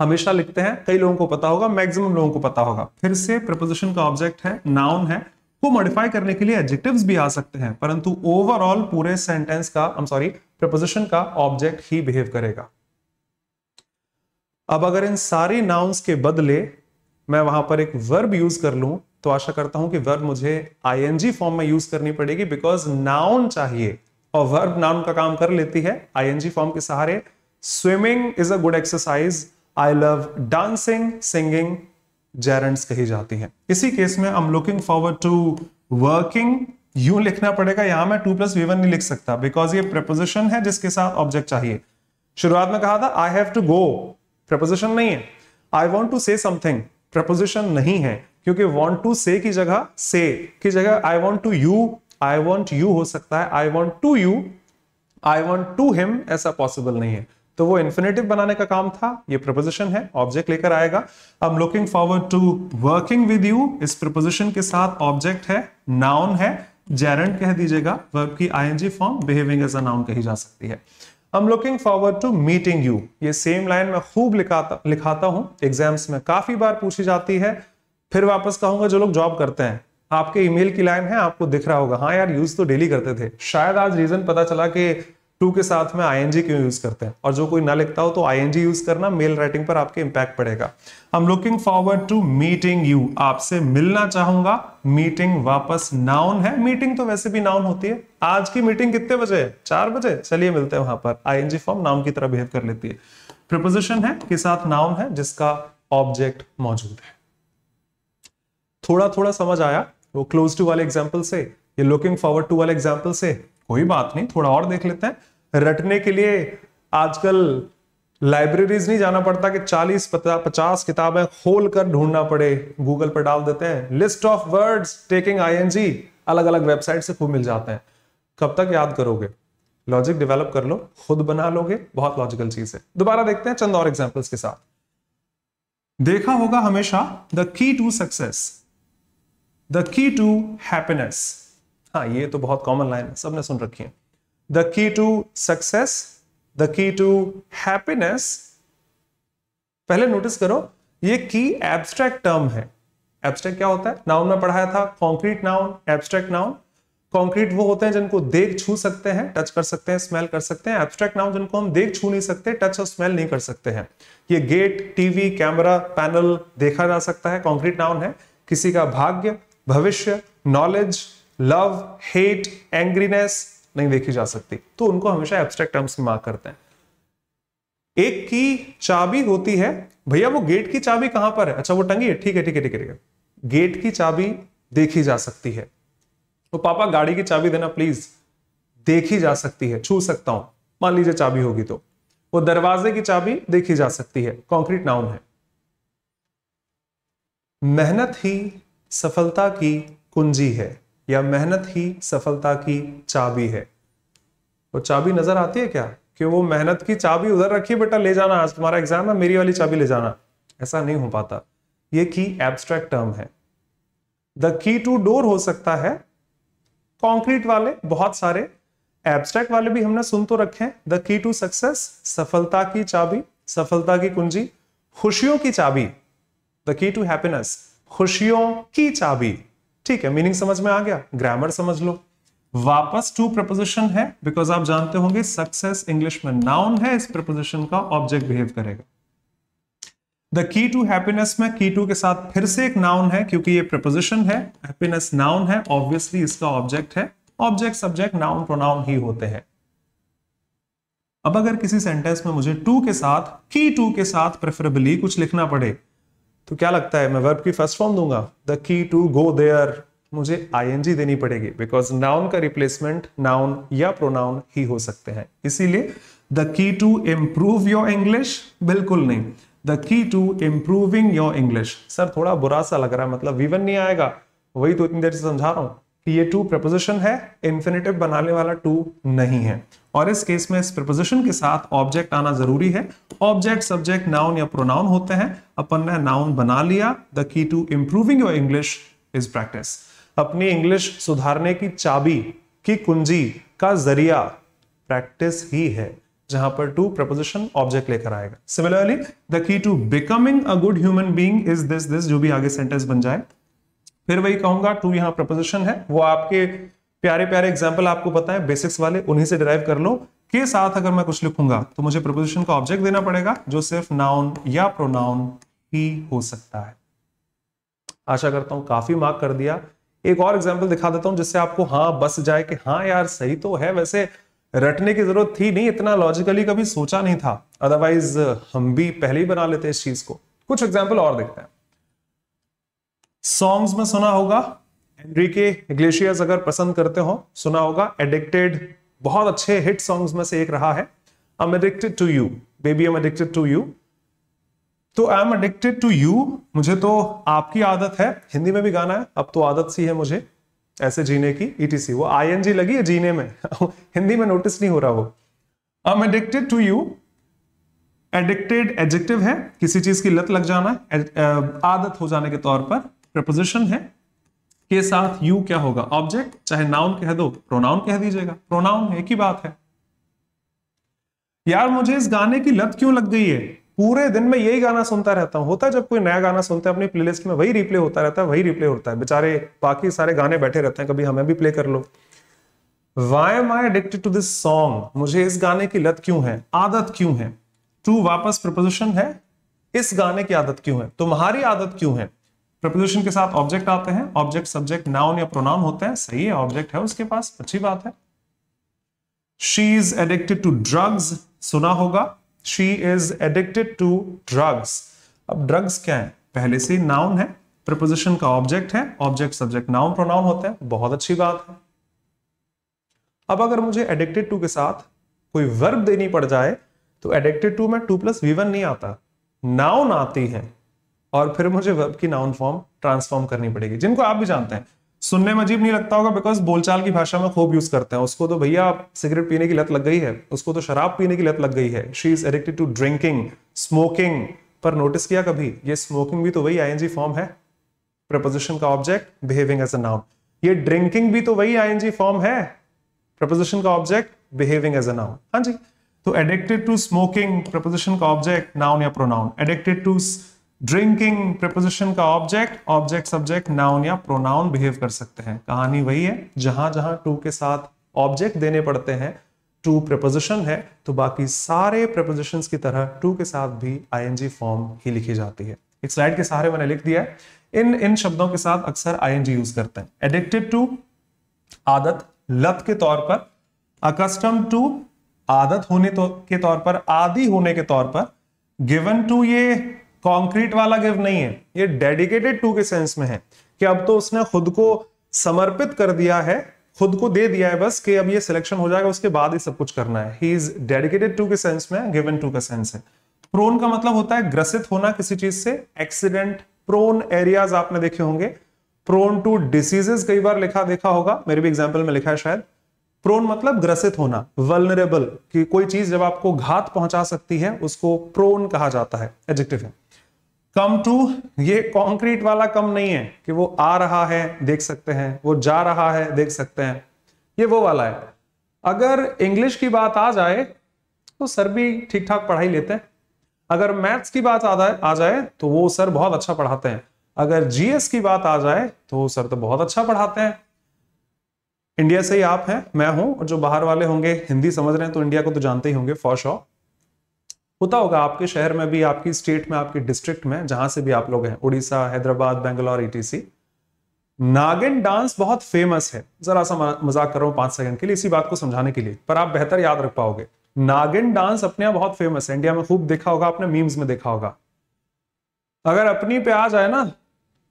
हमेशा लिखते हैं कई लोगों को पता होगा मैक्सिमम लोगों को पता होगा फिर से प्रपोजिशन का ऑब्जेक्ट है नाउन है को मॉडिफाई करने के लिए एडजेक्टिव्स भी आ सकते हैं परंतु ओवरऑल पूरे सेंटेंस का आई एम सॉरी प्रपोजिशन का ऑब्जेक्ट ही बिहेव करेगा अब अगर इन सारे नाउन्स के बदले मैं वहां पर एक वर्ब यूज कर लूं तो आशा करता हूं कि वर्ब मुझे जी फॉर्म में यूज करनी पड़ेगी बिकॉज नाउन चाहिए और वर्ब नाउन का काम कर लेती है आईएनजी फॉर्म के सहारे swimming is a good exercise I love dancing singing gerunds कही जाती हैं इसी केस में I am looking forward to working you लिखना पड़ेगा यहां मैं टू प्लस वी वन नहीं लिख सकता बिकॉज ये प्रपोजिशन है जिसके साथ ऑब्जेक्ट चाहिए शुरुआत में कहा था I have to go preposition नहीं है I want to say something preposition नहीं है क्योंकि वॉन्ट टू से की जगह से की जगह I want to you I want you हो सकता है I want to you I want to him ऐसा पॉसिबल नहीं है तो वो इन्फिनेटिव बनाने का काम था ये प्रपोजिशन है ऑब्जेक्ट लेकर आएगा I am looking forward to working with you इस प्रपोजिशन के साथ ऑब्जेक्ट है नाउन है जेरेंट कह दीजिएगा वर्ब की ING form behaving as a noun कही जा सकती है I'm looking forward to meeting you. ये सेम लाइन मैं खूब लिखाता लिखाता हूं एग्जाम्स में काफी बार पूछी जाती है फिर वापस कहूंगा जो लोग जॉब करते हैं आपके ईमेल की लाइन है आपको दिख रहा होगा हाँ यार यूज तो डेली करते थे शायद आज रीजन पता चला कि टू के साथ में आई क्यों यूज करते हैं और जो कोई ना लिखता हो तो आई यूज करना मेल राइटिंग पर आपके इंपैक्ट पड़ेगा I am looking forward to meeting you आपसे मिलना चाहूंगा मीटिंग वापस नाउन है मीटिंग तो वैसे भी नाउन होती है आज की मीटिंग कितने बजे है चार बजे चलिए मिलते हैं वहां पर आई फॉर्म नाउन की तरह बिहेव कर लेती है प्रिपोजिशन है के साथ नाउन है जिसका ऑब्जेक्ट मौजूद है थोड़ा थोड़ा समझ आया वो क्लोज टू वाले एग्जाम्पल से ये लुकिंग फॉरवर्ड टू वाले एग्जाम्पल से कोई बात नहीं थोड़ा और देख लेते हैं रटने के लिए आजकल लाइब्रेरीज नहीं जाना पड़ता कि 40 पचास किताबें खोल कर ढूंढना पड़े गूगल पर डाल देते हैं list of words taking ING अलग अलग वेबसाइट से खूब मिल जाते हैं कब तक याद करोगे लॉजिक डेवलप कर लो खुद बना लोगे बहुत लॉजिकल चीज है दोबारा देखते हैं चंद और एग्जाम्पल्स के साथ देखा होगा हमेशा the key to success the key to happiness हाँ ये तो बहुत कॉमन लाइन है सबने सुन रखी है the key to success the key to happiness पहले नोटिस करो ये की एब्स्ट्रैक्ट टर्म है एब्स्ट्रैक्ट क्या होता है नाउन में पढ़ाया था concrete noun abstract noun concrete वो होते हैं जिनको देख छू सकते हैं टच कर सकते हैं स्मेल कर सकते हैं एब्स्ट्रैक्ट नाउन जिनको हम देख छू नहीं सकते टच और स्मेल नहीं कर सकते हैं ये गेट टीवी कैमरा पैनल देखा जा सकता है कॉन्क्रीट नाउन है किसी का भाग्य भविष्य नॉलेज लव हेट एंग्रीनेस नहीं देखी जा सकती तो उनको हमेशा एब्स्ट्रैक्ट टर्म्स में मार्क करते हैं एक की चाबी होती है भैया वो गेट की चाबी कहां पर है अच्छा वो टंगी है ठीक है ठीक है ठीक है ठीक है गेट की चाबी देखी जा सकती है तो पापा गाड़ी की चाबी देना प्लीज देखी जा सकती है छू सकता हूं मान लीजिए चाबी होगी तो वो दरवाजे की चाबी देखी जा सकती है कॉन्क्रीट नाउन है मेहनत ही सफलता की कुंजी है या मेहनत ही सफलता की चाबी है वो चाबी नजर आती है क्या कि वो मेहनत की चाबी उधर रखी बेटा ले जाना आज तुम्हारा एग्जाम है मेरी वाली चाबी ले जाना ऐसा नहीं हो पाता ये की एब्स्ट्रैक्ट टर्म है द की टू डोर हो सकता है कॉन्क्रीट वाले बहुत सारे एब्स्ट्रैक्ट वाले भी हमने सुन तो रखे हैं द की टू सक्सेस सफलता की चाबी सफलता की कुंजी खुशियों की चाबी द की टू हैप्पीनेस खुशियों की चाबी ठीक है मीनिंग समझ में आ गया ग्रामर समझ लो वापस टू प्रपोजिशन है बिकॉज आप जानते होंगे सक्सेस इंग्लिश में नाउन है इस प्रपोजिशन का ऑब्जेक्ट बिहेव करेगा द की टू हैप्पीनेस में की टू के साथ फिर से एक नाउन है क्योंकि ये प्रपोजिशन है हैप्पीनेस नाउन है ऑब्वियसली इसका ऑब्जेक्ट है ऑब्जेक्ट सब्जेक्ट नाउन प्रोनाउन ही होते हैं अब अगर किसी सेंटेंस में मुझे टू के साथ की टू के साथ प्रेफरेबली कुछ लिखना पड़े तो क्या लगता है मैं वर्ब की फर्स्ट फॉर्म दूंगा the key to go there मुझे आईएनजी देनी पड़ेगी बिकॉज नाउन का रिप्लेसमेंट नाउन या प्रोनाउन ही हो सकते हैं इसीलिए the key to improve your English बिल्कुल नहीं the key to improving your English sir थोड़ा बुरा सा लग रहा है मतलब विवन नहीं आएगा वही तो इतनी देर से समझा रहा हूं ये टू प्रपोजिशन है इन्फिनेटिव बनाने वाला टू नहीं है और इस केस में इस प्रपोजिशन के साथ ऑब्जेक्ट आना जरूरी है ऑब्जेक्ट सब्जेक्ट नाउन या प्रोनाउन होते हैं अपन ने नाउन बना लिया the key to improving your English is practice अपनी इंग्लिश सुधारने की चाबी की कुंजी का जरिया प्रैक्टिस ही है जहां पर टू प्रपोजिशन ऑब्जेक्ट लेकर आएगा similarly the key to becoming a good human being is this this जो भी आगे सेंटेंस बन जाए फिर वही कहूंगा टू यहाँ प्रपोजिशन है वो आपके प्यारे प्यारे एग्जाम्पल आपको बताए बेसिक्स वाले उन्हीं से डिराइव कर लो के साथ अगर मैं कुछ लिखूंगा तो मुझे प्रपोजिशन का ऑब्जेक्ट देना पड़ेगा जो सिर्फ नाउन या प्रोनाउन ही हो सकता है आशा करता हूं काफी मार्क कर दिया एक और एग्जाम्पल दिखा देता हूं जिससे आपको हाँ बस जाए कि हाँ यार सही तो है वैसे रटने की जरूरत थी नहीं इतना लॉजिकली कभी सोचा नहीं था अदरवाइज हम भी पहले ही बना लेते इस चीज को कुछ एग्जाम्पल और देखते हैं सॉन्ग्स में सुना होगा एनरी के ग्लेशियर्स अगर पसंद करते हो सुना होगा एडिक्टेड बहुत अच्छे हिट सॉन्ग्स में से एक रहा है I am addicted to you baby I am addicted to you तो I am addicted to you मुझे तो आपकी आदत है हिंदी में भी गाना है अब तो आदत सी है मुझे ऐसे जीने की ईटीसी e वो आईएनजी लगी है जीने में [laughs] हिंदी में नोटिस नहीं हो रहा वो I am addicted to you addicted adjective है किसी चीज की लत लग जाना uh, आदत हो जाने के तौर पर प्रपोजिशन है के साथ यू क्या होगा ऑब्जेक्ट चाहे नाउन कह दो प्रोनाउन कह दीजिएगा प्रोनाउन एक ही बात है यार मुझे इस गाने की लत क्यों लग गई है पूरे दिन में यही गाना सुनता रहता हूं होता है जब कोई नया गाना सुनता है अपनी प्लेलिस्ट में वही रिप्ले होता रहता है वही रिप्ले होता है बेचारे बाकी सारे गाने बैठे रहते हैं कभी हमें भी प्ले कर लो why am I addicted to this song मुझे इस गाने की लत क्यों है आदत क्यों है टू वापस प्रपोजिशन है इस गाने की आदत क्यों है तुम्हारी आदत क्यों है प्रपोजिशन के साथ ऑब्जेक्ट आते हैं ऑब्जेक्ट सब्जेक्ट नाउन या प्रोनाउन होते हैं सही है ऑब्जेक्ट है उसके पास अच्छी बात है she is addicted to drugs सुना होगा she is addicted to drugs अब ड्रग्स क्या है पहले से नाउन है प्रपोजिशन का ऑब्जेक्ट है ऑब्जेक्ट सब्जेक्ट नाउन प्रोनाउन होते हैं बहुत अच्छी बात है अब अगर मुझे एडिक्टेड टू के साथ कोई वर्ब देनी पड़ जाए तो एडिक्टेड टू में टू प्लस वी वन नहीं आता नाउन आती है और फिर मुझे वर्ब की नाउन फॉर्म ट्रांसफॉर्म करनी पड़ेगी जिनको आप भी जानते हैं सुनने में अजीब नहीं लगता होगा बिकॉज बोलचाल की भाषा में खूब यूज करते हैं उसको तो भैया सिगरेट पीने की लत लग गई है उसको तो शराब पीने की लत लग गई है she is addicted to drinking smoking पर नोटिस किया कभी ये स्मोकिंग भी तो वही आईएनजी फॉर्म है प्रपोजिशन का object behaving as a noun ये ड्रिंकिंग भी तो वही आईएनजी फॉर्म है प्रपोजिशन का object behaving as a noun हाँ जी तो एडिक्टेड टू स्मोकिंग प्रपोजिशन का ऑब्जेक्ट नाउन या pronoun addicted to drinking preposition का ऑब्जेक्ट ऑब्जेक्ट सब्जेक्ट नाउन या प्रोनाउन बिहेव कर सकते हैं कहानी वही है जहां जहां टू के साथ ऑब्जेक्ट देने पड़ते हैं टू प्रपोजिशन है तो बाकी सारे प्रपोजिशन की तरह टू के साथ भी आईएनजी फॉर्म ही लिखी जाती है एक स्लाइड के सहारे मैंने लिख दिया है इन इन शब्दों के साथ अक्सर आईएनजी यूज करते हैं एडिक्टेड टू आदत लत के तौर पर अकस्टम टू आदत होने तो, के तौर पर आदि होने के तौर पर गिवन टू ये कॉन्क्रीट वाला गिव नहीं है ये डेडिकेटेड टू के सेंस में है कि अब तो उसने खुद को समर्पित कर दिया है खुद को दे दिया है बस कि अब ये सिलेक्शन हो जाएगा उसके बाद ही सब कुछ करना है ही इज डेडिकेटेड टू के सेंस में गिवन टू का सेंस है प्रोन का मतलब होता है ग्रसित होना किसी चीज से एक्सीडेंट प्रोन एरियाज आपने देखे होंगे प्रोन टू डिसीजेस कई बार लिखा देखा होगा मेरे भी एग्जाम्पल में लिखा है शायद प्रोन मतलब ग्रसित होना वलनरेबल कि कोई चीज जब आपको घात पहुंचा सकती है उसको प्रोन कहा जाता है एडजेक्टिव है कम टू ये कॉन्क्रीट वाला कम नहीं है कि वो आ रहा है देख सकते हैं वो जा रहा है देख सकते हैं ये वो वाला है अगर इंग्लिश की बात आ जाए तो सर भी ठीक ठाक पढ़ाई लेते हैं अगर मैथ्स की बात आ जाए आ जाए तो वो सर बहुत अच्छा पढ़ाते हैं अगर जीएस की बात आ जाए तो सर तो बहुत अच्छा पढ़ाते हैं इंडिया से ही आप हैं मैं हूं और जो बाहर वाले होंगे हिंदी समझ रहे हैं तो इंडिया को तो जानते ही होंगे फॉर शॉ होता होगा आपके शहर में भी आपकी स्टेट में आपके डिस्ट्रिक्ट में जहां से भी आप लोग हैं Orissa Hyderabad Bangalore ETC e Nagin dance बहुत फेमस है जरा सा मजाक कर रहा हूं पांच सेकंड के लिए इसी बात को समझाने के लिए पर आप बेहतर याद रख पाओगे नागिन डांस अपने यहाँ बहुत फेमस है इंडिया में खूब देखा होगा आपने मीम्स में देखा होगा अगर अपनी पे आ जाए ना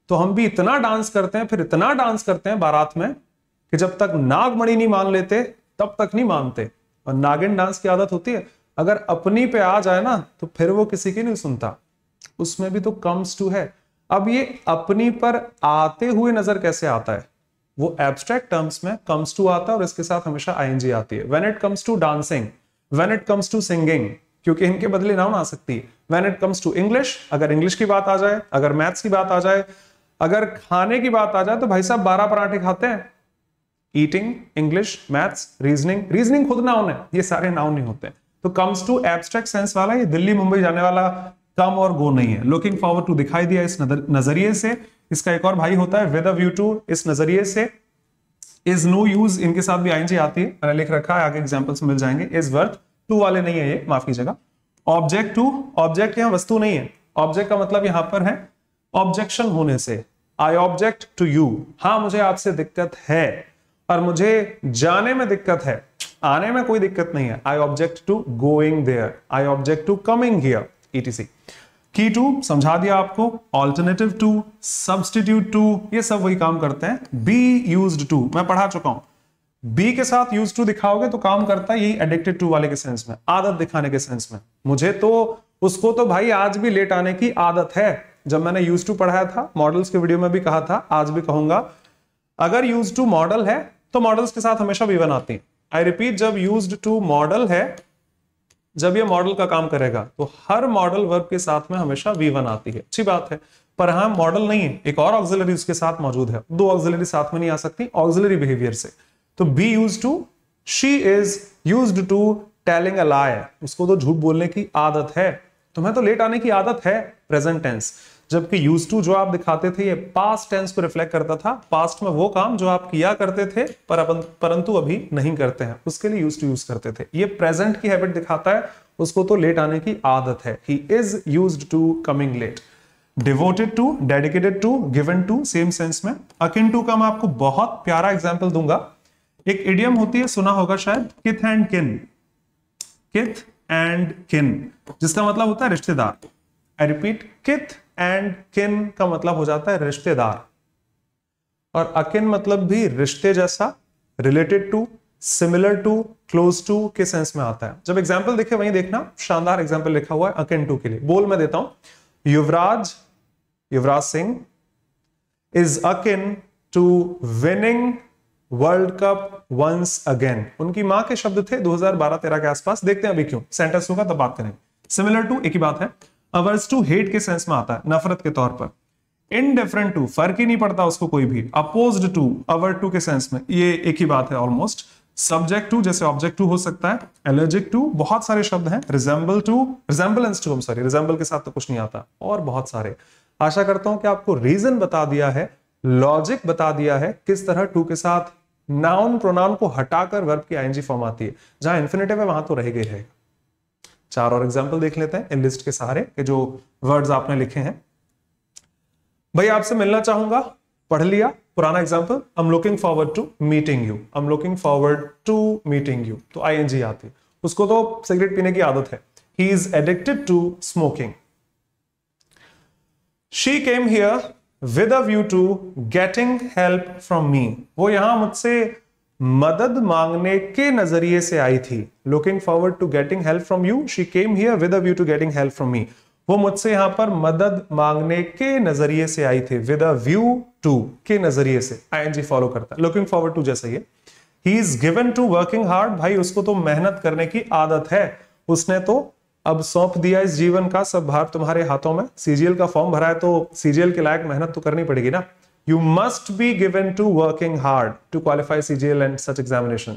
तो हम भी इतना डांस करते हैं फिर इतना डांस करते हैं बारात में कि जब तक नागमणि नहीं मान लेते तब तक नहीं मानते और नागिन डांस की आदत होती है अगर अपनी पे आ जाए ना तो फिर वो किसी की नहीं सुनता उसमें भी तो कम्स टू है अब ये अपनी पर आते हुए नजर कैसे आता है वो एब्स्ट्रैक्ट टर्म्स में कम्स टू आता है और इसके साथ हमेशा आईएनजी आती है when it comes to dancing when it comes to singing क्योंकि इनके बदले नाउन आ सकती है when it comes to English अगर इंग्लिश की बात आ जाए अगर मैथ्स की बात आ जाए अगर खाने की बात आ जाए तो भाई साहब बारह पराठे खाते हैं eating English maths reasoning reasoning खुद नाउन है ये सारे नाउन नहीं होते हैं तो कम्स टू एब्स्ट्रैक्ट सेंस वाला ये दिल्ली मुंबई जाने वाला कम और गो नहीं है लुकिंग फॉरवर्ड टू दिखाई दिया इस नजरिए से इसका एक और भाई होता है विद व्यू टू इस नजरिए से इज नो यूज इनके साथ भी आई आती है लिख रखा है आगे एग्जाम्पल्स मिल जाएंगे इज वर्थ टू वाले नहीं है ये माफ कीजिएगा ऑब्जेक्ट टू ऑब्जेक्ट यहाँ वस्तु नहीं है ऑब्जेक्ट का मतलब यहां पर है ऑब्जेक्शन होने से आई ऑब्जेक्ट टू यू हाँ मुझे आपसे दिक्कत है और मुझे जाने में दिक्कत है आने में कोई दिक्कत नहीं है I object to going there I object to coming here ETC key to समझा दिया आपको ऑल्टरनेटिव टू सब्सटीट्यूट टू ये सब वही काम करते हैं बी यूज टू मैं पढ़ा चुका हूं बी के साथ यूज टू दिखाओगे तो काम करता है यही एडिक्टेड टू वाले के सेंस में आदत दिखाने के सेंस में मुझे तो उसको तो भाई आज भी लेट आने की आदत है जब मैंने यूज टू पढ़ाया था मॉडल्स के वीडियो में भी कहा था आज भी कहूंगा अगर यूज टू मॉडल है तो मॉडल्स के साथ हमेशा वी वन आती है आई रिपीट जब यूज टू मॉडल है जब ये मॉडल का काम करेगा तो हर मॉडल वर्ब के साथ में हमेशा वी वन आती है अच्छी बात है पर हाँ मॉडल नहीं है एक और ऑक्सिलरी उसके साथ मौजूद है दो ऑक्सिलरी साथ में नहीं आ सकती ऑक्सिलरी बिहेवियर से तो be used to she is used to telling a उसको तो झूठ बोलने की आदत है तुम्हें तो लेट आने की आदत है प्रेजेंट टेंस जबकि यूज टू जो आप दिखाते थे ये पास्ट टेंस को रिफ्लेक्ट करता था पास्ट में वो काम जो आप किया करते थे पर परंतु अभी नहीं करते हैं उसके लिए यूज टू यूज करते थे ये प्रेजेंट की हैबिट दिखाता है उसको तो लेट आने की आदत है he is used to coming late devoted to dedicated to given to same sense में अकिन टू का मैं आपको बहुत प्यारा एग्जाम्पल दूंगा एक इडियम होती है सुना होगा शायद किथ एंड किन किथ एंड किन जिसका मतलब होता है रिश्तेदार आई रिपीट किथ एंड किन का मतलब हो जाता है रिश्तेदार और अकिन मतलब भी रिश्ते जैसा related to similar to close to के सेंस में आता है जब एग्जाम्पल देखे वहीं देखना शानदार एग्जाम्पल लिखा हुआ है अकिन टू के लिए बोल मैं देता हूं Yuvraj Yuvraj Singh is akin to winning world cup once again उनकी मां के शब्द थे 2012-13 के आसपास देखते हैं अभी क्यों सेंटेंस होगा तब बात करेंगे सिमिलर टू एक ही बात है अवर्स टू हेट के सेंस में आता है नफरत के तौर पर इनडिफरेंट टू फर्क ही नहीं पड़ता उसको कोई भी अपोज टू अवर टू के सेंस में ये एक ही बात है ऑलमोस्ट सब्जेक्ट टू जैसे ऑब्जेक्ट टू हो सकता है एलर्जिक टू बहुत सारे शब्द हैं resemble to resemblance to sorry resemble के साथ तो कुछ नहीं आता और बहुत सारे आशा करता हूं कि आपको रीजन बता दिया है लॉजिक बता दिया है किस तरह टू के साथ नाउन प्रोनाउन को हटाकर वर्ब की आईएनजी फॉर्म आती है जहां इन्फिनेटिव है वहां तो रह गई रहेगा चार और एग्जाम्पल देख लेते हैं इन लिस्ट के सहारे के जो वर्ड्स आपने लिखे हैं भाई आपसे मिलना चाहूंगा पढ़ लिया पुराना example I am looking forward to meeting you I am looking forward to meeting you तो आई एन जी आती उसको तो सिगरेट पीने की आदत है he is addicted to smoking she came here with a view to getting help from me वो यहां मुझसे मदद मांगने के नजरिए से आई थी looking forward to getting help from you she came here with a view to getting help from me वो मुझसे यहां पर मदद मांगने के नजरिए से आई थी विद अ व्यू टू के नजरिए से आई आईएनजी फॉलो करता लुकिंग फॉरवर्ड टू जैसा ये he is given to working hard भाई उसको तो मेहनत करने की आदत है उसने तो अब सौंप दिया इस जीवन का सब भार तुम्हारे हाथों में सीजीएल का फॉर्म भरा है तो सीजीएल के लायक मेहनत तो करनी पड़ेगी ना you must be given to working hard to qualify CGL and such examination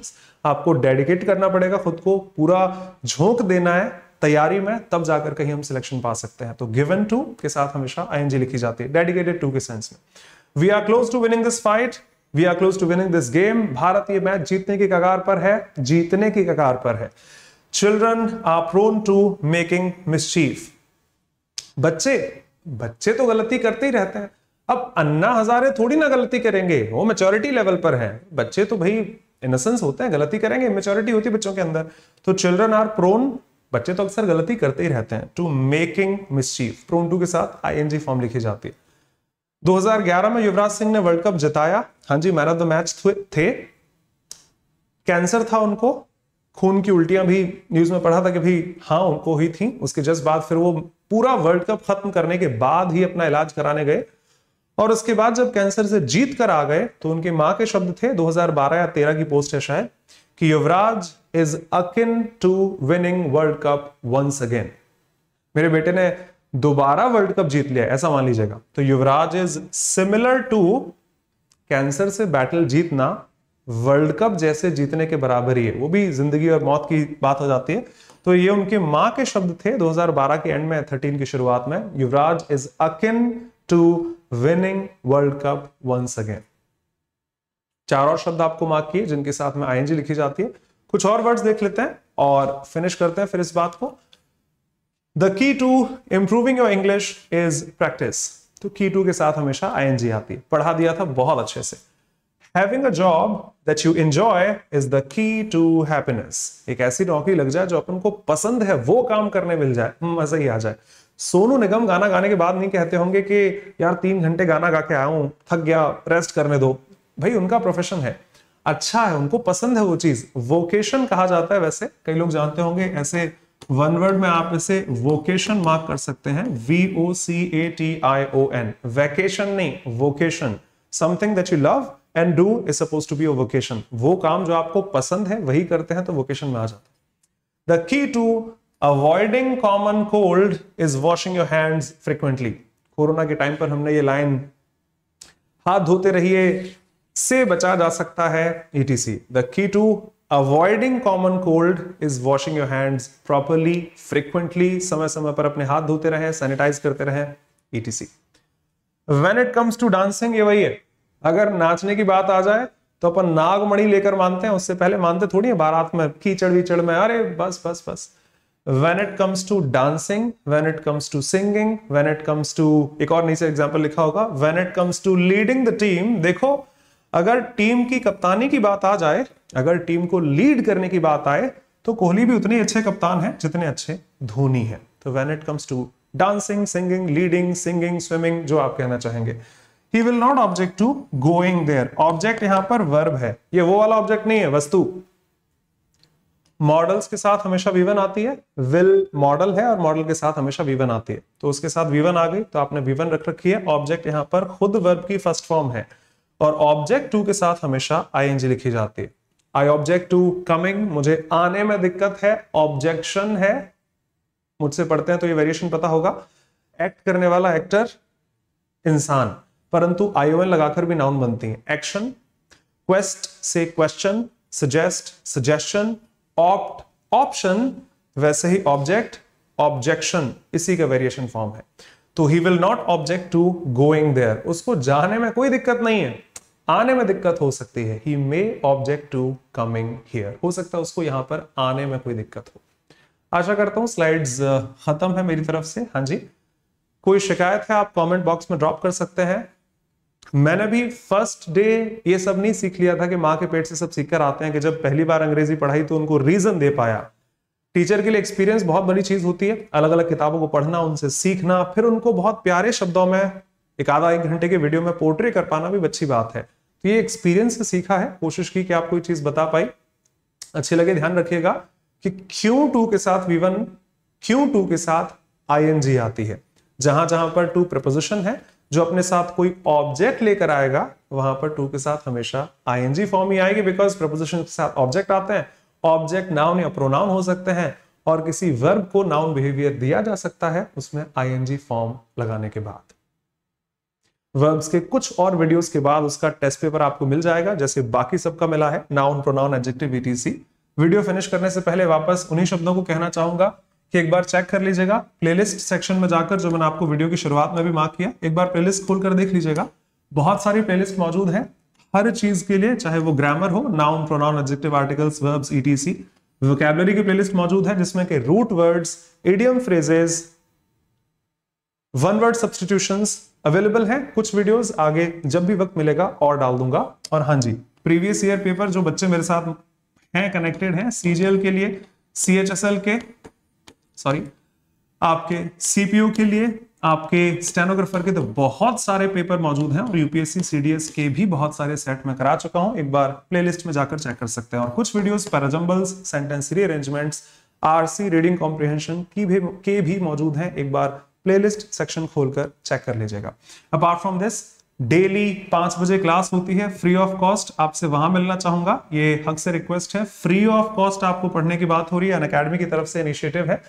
आपको डेडिकेट करना पड़ेगा खुद को पूरा झोंक देना है तैयारी में तब जाकर कहीं हम सिलेक्शन पा सकते हैं तो गिवन टू के साथ हमेशा आईएनजी लिखी जाती है डेडिकेटेड टू के सेंस में we are close to winning this fight we are close to winning this game Bharat ये मैच जीतने की कगार पर है जीतने की कगार पर है children are prone to making mischief बच्चे बच्चे तो गलती करते ही रहते हैं अब अन्ना हजारे थोड़ी ना गलती करेंगे वो मेच्योरिटी लेवल पर हैं बच्चे तो भाई इनसेंस होते हैं गलती करेंगे मेच्योरिटी होती है बच्चों के अंदर तो चिल्ड्रन आर प्रोन बच्चे तो अक्सर गलती करते ही रहते हैं to making mischief prone to के साथ आईएनजी फॉर्म लिखी जाती है 2011 में युवराज सिंह ने वर्ल्ड कप जिताया हाँ जी मैन ऑफ द मैच थे कैंसर था उनको खून की उल्टियां भी न्यूज में पढ़ा था कि भाई हाँ उनको ही थी उसके जस्ट बाद फिर वो पूरा वर्ल्ड कप खत्म करने के बाद ही अपना इलाज कराने गए और उसके बाद जब कैंसर से जीत कर आ गए तो उनके मां के शब्द थे 2012 या 13 की पोस्ट है शायद कि Yuvraj is akin to winning world cup once again मेरे बेटे ने दोबारा वर्ल्ड कप जीत लिया ऐसा मान लीजिएगा तो Yuvraj is similar to cancer से बैटल जीतना वर्ल्ड कप जैसे जीतने के बराबर ही है वो भी जिंदगी और मौत की बात हो जाती है तो ये उनके मां के शब्द थे 2012 के एंड में 13 की शुरुआत में Yuvraj is akin to winning world cup once again चार और शब्द आपको मार्क किए जिनके साथ में आईएनजी लिखी जाती है कुछ और वर्ड्स देख लेते हैं और फिनिश करते हैं फिर इस बात को the key to improving your English is practice तो की टू के साथ हमेशा आईएनजी आती है पढ़ा दिया था बहुत अच्छे से having a job that you enjoy is the key to happiness एक ऐसी नौकरी लग जाए जो अपन को पसंद है वो काम करने मिल जाए मजा ही आ जाए सोनू निगम गाना गाने के बाद नहीं कहते होंगे कि यार तीन घंटे गाना गा के आया हूं थक गया रेस्ट करने दो भाई उनका प्रोफेशन है अच्छा है उनको पसंद है वो चीज वोकेशन कहा जाता है वैसे कई लोग जानते होंगे ऐसे वन वर्ड में आप इसे वोकेशन मार्क कर सकते हैं V O C A T I O N vacation नहीं vocation something that you love and do is suppose to be vocation वो काम जो आपको पसंद है वही करते हैं तो वोकेशन में आ जाता है the key to avoiding common cold is washing your hand frequently corona के टाइम पर हमने ये लाइन हाथ धोते रहिए से बचा जा सकता है ETC the key to avoiding common cold is washing your hand properly frequently समय समय पर अपने हाथ धोते रहें सैनिटाइज करते रहें ETC when it comes to dancing ये वही है अगर नाचने की बात आ जाए तो अपन नागमणि लेकर मानते हैं उससे पहले मानते थोड़ी है बारात में कीचड़ वीचड़ में अरे बस बस बस when it comes to dancing when it comes to singing when it comes to एक और नीचे एग्जाम्पल लिखा होगा when it comes to leading the team देखो अगर टीम की कप्तानी की बात आ जाए अगर टीम को लीड करने की बात आए तो कोहली भी उतने अच्छे कप्तान हैं जितने अच्छे धोनी हैं तो when it comes to dancing singing leading singing swimming जो आप कहना चाहेंगे he will not object to going there object यहां पर वर्ब है ये वो वाला ऑब्जेक्ट नहीं है वस्तु मॉडल्स के साथ हमेशा विवन आती है विल मॉडल है और मॉडल के साथ हमेशा विवन आती है तो उसके साथ विवन आ गई तो आपने विवन रख रखी है ऑब्जेक्ट यहाँ पर खुद वर्ब की फर्स्ट फॉर्म है और ऑब्जेक्ट टू के साथ हमेशा आई लिखी जाती है आई ऑब्जेक्ट टू कमिंग मुझे आने में दिक्कत है ऑब्जेक्शन है मुझसे पढ़ते हैं तो ये वेरिएशन पता होगा एक्ट करने वाला एक्टर इंसान परंतु आईओएन लगाकर भी नाउन बनती है एक्शन क्वेस्ट से question suggest suggestion opt option वैसे ही ऑब्जेक्ट ऑब्जेक्शन इसी का वेरिएशन फॉर्म है तो ही will not object to going there उसको जाने में कोई दिक्कत नहीं है आने में दिक्कत हो सकती है ही may object to coming here हो सकता है उसको यहां पर आने में कोई दिक्कत हो आशा करता हूं स्लाइड्स uh, खत्म है मेरी तरफ से हाँ जी कोई शिकायत है आप कमेंट बॉक्स में ड्रॉप कर सकते हैं मैंने भी फर्स्ट डे ये सब नहीं सीख लिया था कि माँ के पेट से सब सीख कर आते हैं कि जब पहली बार अंग्रेजी पढ़ाई तो उनको रीजन दे पाया टीचर के लिए एक्सपीरियंस बहुत बड़ी चीज होती है अलग अलग किताबों को पढ़ना उनसे सीखना फिर उनको बहुत प्यारे शब्दों में एक आधा एक घंटे के वीडियो में पोर्ट्री कर पाना भी अच्छी बात है तो ये एक्सपीरियंस सीखा है कोशिश की कि आप कोई चीज बता पाई अच्छे लगे ध्यान रखिएगा कि टू के साथ विवन क्यू टू के साथ जी आती है जहां जहां पर टू प्रपोजिशन है जो अपने साथ कोई ऑब्जेक्ट लेकर आएगा वहां पर टू के साथ हमेशा आईएनजी फॉर्म ही आएगी बिकॉज प्रपोजिशन के साथ ऑब्जेक्ट आते हैं ऑब्जेक्ट नाउन या प्रोनाउन हो सकते हैं और किसी वर्ब को नाउन बिहेवियर दिया जा सकता है उसमें आईएनजी फॉर्म लगाने के बाद वर्ब्स के कुछ और वीडियोस के बाद उसका टेस्ट पेपर आपको मिल जाएगा जैसे बाकी सबका मिला है noun pronoun adjective video finish करने से पहले वापस उन्हीं शब्दों को कहना चाहूंगा कि एक बार चेक कर लीजिएगा प्लेलिस्ट सेक्शन में जाकर जो मैंने आपको वीडियो की शुरुआत में भी मार्क किया एक बार प्लेलिस्ट खोल कर देख लीजिएगा बहुत सारी प्लेलिस्ट मौजूद है हर चीज के लिए चाहे वो ग्रामर हो noun pronoun adjective articles verbs ETC vocabulary की प्लेलिस्ट मौजूद है जिसमें के root words idiom phrases one word substitution available है कुछ वीडियोस आगे जब भी वक्त मिलेगा और डाल दूंगा और हाँ जी प्रीवियस ईयर पेपर जो बच्चे मेरे साथ हैं कनेक्टेड हैं सीजीएल के लिए सीएचएसएल के सॉरी आपके सीपीयू के लिए आपके स्टेनोग्राफर के तो बहुत सारे पेपर मौजूद हैं और यूपीएससी सीडीएस के भी बहुत सारे सेट में करा चुका हूं एक बार प्लेलिस्ट में जाकर चेक कर सकते हैं और कुछ videos parajumbles sentence rearrangements RC reading comprehension की भी के भी मौजूद हैं एक बार प्लेलिस्ट सेक्शन खोलकर चेक कर लीजिएगा अपार्ट फ्रॉम दिस डेली पांच बजे क्लास होती है फ्री ऑफ कॉस्ट आपसे वहां मिलना चाहूंगा ये हक से रिक्वेस्ट है फ्री ऑफ कॉस्ट आपको पढ़ने की बात हो रही है अन की तरफ से इनिशिएटिव है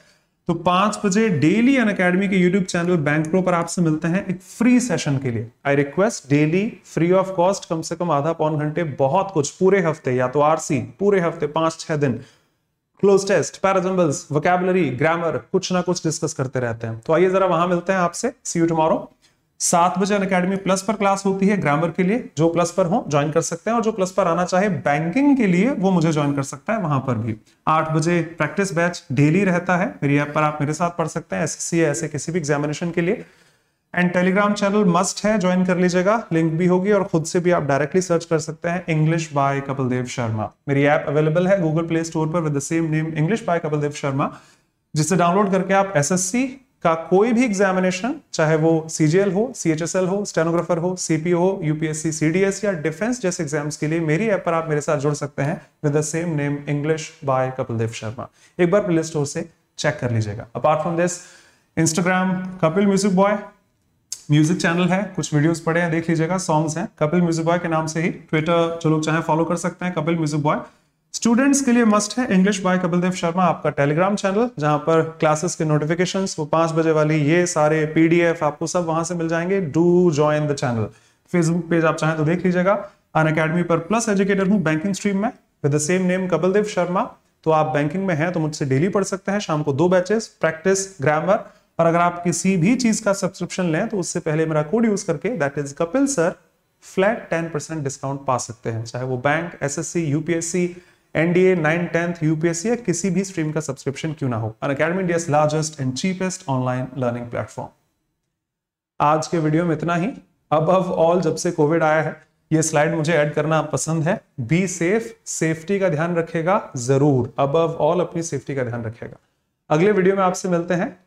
तो पांच बजे डेली अन अकेडमी के यूट्यूब चैनल पर बैंक प्रो पर आपसे मिलते हैं एक फ्री सेशन के लिए I request daily free of cost कम से कम आधा पौन घंटे बहुत कुछ पूरे हफ्ते या तो आरसी पूरे हफ्ते पांच छह दिन cloze test parajumbles vocabulary grammar कुछ ना कुछ डिस्कस करते रहते हैं तो आइए जरा वहां मिलते हैं आपसे सी यू टुमारो सात बजे अन अकेडमी प्लस पर क्लास होती है ग्रामर के लिए जो प्लस पर हो ज्वाइन कर सकते हैं और जो प्लस पर आना चाहे बैंकिंग के लिए वो मुझे ज्वाइन कर सकता है वहां पर भी आठ बजे प्रैक्टिस बैच डेली रहता है मेरी ऐप पर आप मेरे साथ पढ़ सकते हैं एस या ऐसे किसी भी एग्जामिनेशन के लिए एंड टेलीग्राम चैनल मस्ट है ज्वाइन कर लीजिएगा लिंक भी होगी और खुद से भी आप डायरेक्टली सर्च कर सकते हैं इंग्लिश बाय देव शर्मा मेरी ऐप अवेलेबल है गूगल प्ले स्टोर पर with the same name English by Dev Sharma जिसे डाउनलोड करके आप एसएससी का कोई भी एग्जामिनेशन चाहे वो सीजीएल हो सीएचएसएल हो स्टेनोग्राफर हो सीपीओ हो यूपीएससी सीडीएस या डिफेंस जैसे एग्जाम्स के लिए मेरी ऐप पर आप मेरे साथ जुड़ सकते हैं with the same name English by Kapildev Sharma एक बार प्ले स्टोर से चेक कर लीजिएगा apart from this Instagram Kapil music boy music channel है कुछ वीडियोस पड़े हैं देख लीजिएगा सॉन्ग्स हैं कपिल म्यूजिक बॉय के नाम से ही ट्विटर जो लोग चाहें फॉलो कर सकते हैं कपिल म्यूजिक बॉय स्टूडेंट्स के लिए मस्ट है इंग्लिश बाय कपिलदेव शर्मा आपका टेलीग्राम चैनल जहां पर क्लासेस के नोटिफिकेशन वो पांच बजे वाली ये सारे पीडीएफ आपको सब वहां से मिल जाएंगे do join the channel Facebook page आप चाहें तो देख लीजिएगा अन अकेडमी पर प्लस एजुकेटर हूँ बैंकिंग स्ट्रीम में with the same name Kapildev Sharma तो आप बैंकिंग में हैं तो मुझसे डेली पढ़ सकते हैं शाम को दो बैचेस प्रैक्टिस ग्रामर और अगर आप किसी भी चीज का सब्सक्रिप्शन लें तो उससे पहले मेरा कोड यूज करके that is Kapil sir flat ten percent discount पा सकते हैं चाहे वो bank SSC UPSC NDA nine tenth UPSC या किसी भी स्ट्रीम का सब्सक्रिप्शन क्यों ना हो Unacademy India largest and cheapest online learning platform आज के वीडियो में इतना ही अब अब ऑल जब से कोविड आया है ये स्लाइड मुझे ऐड करना पसंद है बी सेफ सेफ्टी का ध्यान रखेगा जरूर अब अब ऑल अपनी सेफ्टी का ध्यान रखेगा अगले वीडियो में आपसे मिलते हैं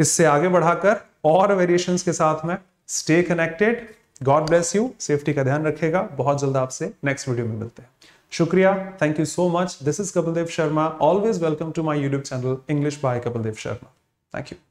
इससे आगे बढ़ाकर और वेरिएशंस के साथ में stay connected God bless you safety का ध्यान रखेगा बहुत जल्द आपसे नेक्स्ट वीडियो में मिलते हैं Shukriya, thank you so much. This is Kapildev Sharma. Always welcome to my YouTube channel, English by Kapildev Sharma. Thank you.